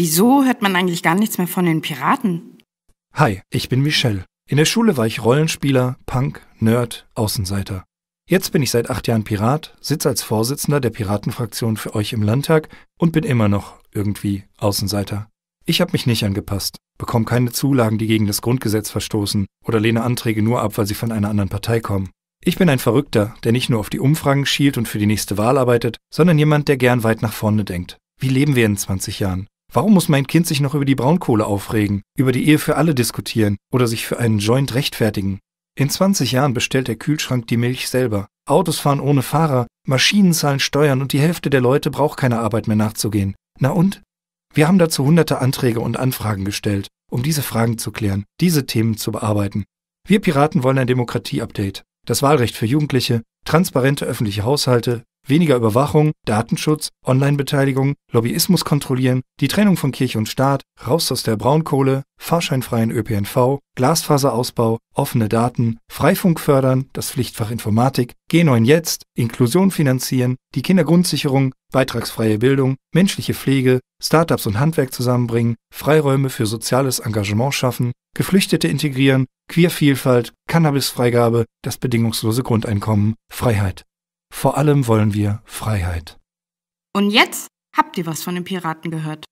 Wieso hört man eigentlich gar nichts mehr von den Piraten? Hi, ich bin Michelle. In der Schule war ich Rollenspieler, Punk, Nerd, Außenseiter. Jetzt bin ich seit acht Jahren Pirat, sitze als Vorsitzender der Piratenfraktion für euch im Landtag und bin immer noch irgendwie Außenseiter. Ich habe mich nicht angepasst, bekomme keine Zulagen, die gegen das Grundgesetz verstoßen oder lehne Anträge nur ab, weil sie von einer anderen Partei kommen. Ich bin ein Verrückter, der nicht nur auf die Umfragen schielt und für die nächste Wahl arbeitet, sondern jemand, der gern weit nach vorne denkt. Wie leben wir in 20 Jahren? Warum muss mein Kind sich noch über die Braunkohle aufregen, über die Ehe für alle diskutieren oder sich für einen Joint rechtfertigen? In 20 Jahren bestellt der Kühlschrank die Milch selber. Autos fahren ohne Fahrer, Maschinen zahlen Steuern und die Hälfte der Leute braucht keiner Arbeit mehr nachzugehen. Na und? Wir haben dazu hunderte Anträge und Anfragen gestellt, um diese Fragen zu klären, diese Themen zu bearbeiten. Wir Piraten wollen ein Demokratie-Update. Das Wahlrecht für Jugendliche, transparente öffentliche Haushalte, weniger Überwachung, Datenschutz, Online-Beteiligung, Lobbyismus kontrollieren, die Trennung von Kirche und Staat, raus aus der Braunkohle, fahrscheinfreien ÖPNV, Glasfaserausbau, offene Daten, Freifunk fördern, das Pflichtfach Informatik, G9 jetzt, Inklusion finanzieren, die Kindergrundsicherung, beitragsfreie Bildung, menschliche Pflege, Startups und Handwerk zusammenbringen, Freiräume für soziales Engagement schaffen, Geflüchtete integrieren, Queervielfalt, Cannabisfreigabe, das bedingungslose Grundeinkommen, Freiheit. Vor allem wollen wir Freiheit. Und jetzt habt ihr was von den Piraten gehört.